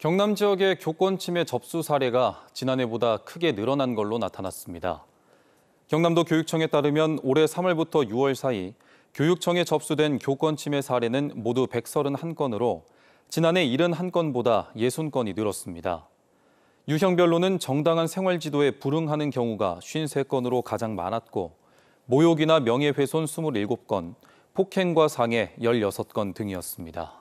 경남 지역의 교권 침해 접수 사례가 지난해보다 크게 늘어난 걸로 나타났습니다. 경남도 교육청에 따르면 올해 3월부터 6월 사이 교육청에 접수된 교권 침해 사례는 모두 131건으로 지난해 71건보다 60건이 늘었습니다. 유형별로는 정당한 생활 지도에 불응하는 경우가 53건으로 가장 많았고 모욕이나 명예훼손 27건, 폭행과 상해 16건 등이었습니다.